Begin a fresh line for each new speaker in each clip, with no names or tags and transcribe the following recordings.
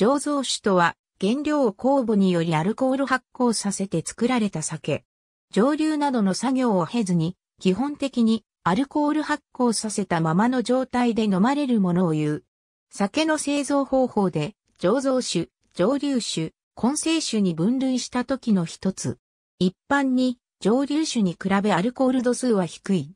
醸造酒とは、原料を酵母によりアルコール発酵させて作られた酒。蒸留などの作業を経ずに、基本的にアルコール発酵させたままの状態で飲まれるものを言う。酒の製造方法で、醸造酒、蒸留酒、混成酒に分類した時の一つ。一般に、蒸留酒に比べアルコール度数は低い。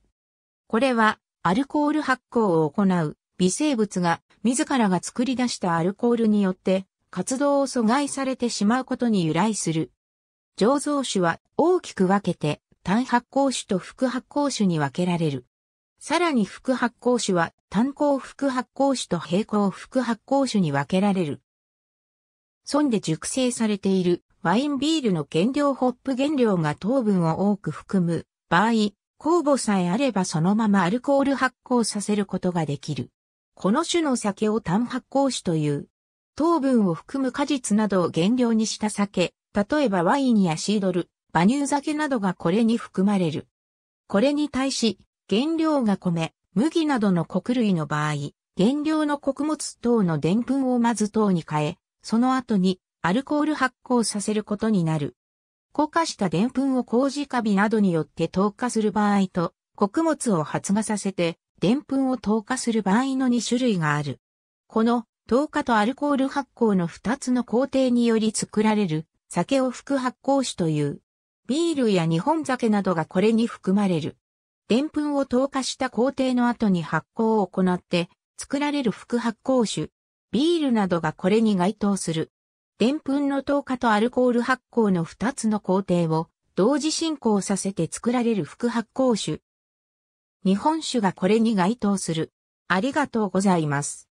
これは、アルコール発酵を行う微生物が自らが作り出したアルコールによって活動を阻害されてしまうことに由来する。醸造酒は大きく分けて単発酵酒と副発酵酒に分けられる。さらに副発酵酒は単行副発酵酒と並行副発酵酒に分けられる。損で熟成されているワインビールの原料ホップ原料が糖分を多く含む場合、酵母さえあればそのままアルコール発酵させることができる。この種の酒を単発酵酒という。糖分を含む果実などを原料にした酒、例えばワインやシードル、馬乳酒などがこれに含まれる。これに対し、原料が米、麦などの穀類の場合、原料の穀物等の澱粉をまず糖に変え、その後にアルコール発酵させることになる。固化した澱粉を麹カビなどによって糖化する場合と、穀物を発芽させてでんぷんを糖化する場合の2種類がある。この糖化とアルコール発酵の2つの工程により作られる酒を副発酵酒という。ビールや日本酒などがこれに含まれる。でんぷんを糖化した工程の後に発酵を行って作られる副発酵酒。ビールなどがこれに該当する。でんぷんの糖化とアルコール発酵の2つの工程を同時進行させて作られる副発酵酒。日本酒がこれに該当する。ありがとうございます。